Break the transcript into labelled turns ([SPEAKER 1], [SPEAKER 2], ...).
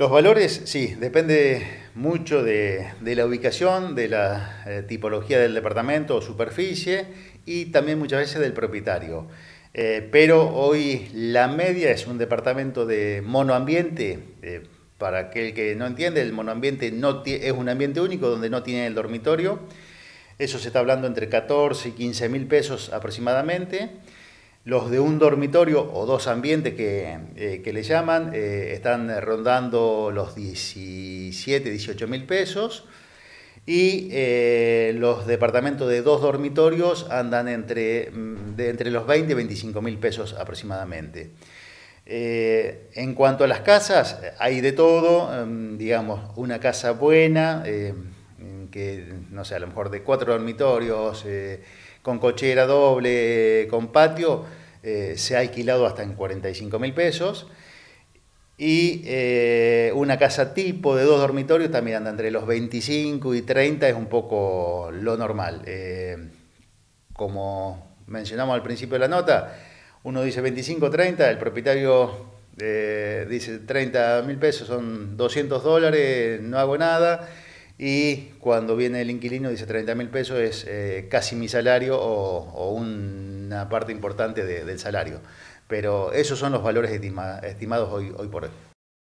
[SPEAKER 1] Los valores, sí, depende mucho de, la ubicación, de la eh, tipología del departamento o superficie y también muchas veces del propietario. Eh, pero hoy la media es un departamento de monoambiente. Eh, para aquel que no entiende, el monoambiente no es un ambiente único donde no tiene el dormitorio. Eso se está hablando entre 14 y 15 mil pesos aproximadamente. Los de un dormitorio o dos ambientes que, eh, le llaman eh, están rondando los 17, 18 mil pesos. Y eh, los departamentos de dos dormitorios andan entre, mm, de, entre los 20 y 25 mil pesos aproximadamente. en cuanto a las casas, hay de todo, em, digamos, una casa buena, em, que no sé, a lo mejor de cuatro dormitorios, con cochera doble, con patio, eh, se ha alquilado hasta en 45 mil pesos. Y eh, una casa tipo de dos dormitorios también anda entre los 25 y 30, es un poco lo normal. Eh, como mencionamos al principio de la nota, uno dice 25, 30, el propietario dice 30 mil pesos, son 200 dólares, no hago nada y cuando viene el inquilino dice 30 mil pesos es eh, casi mi salario o, una parte importante del salario. Pero esos son los valores estimados hoy, hoy por hoy.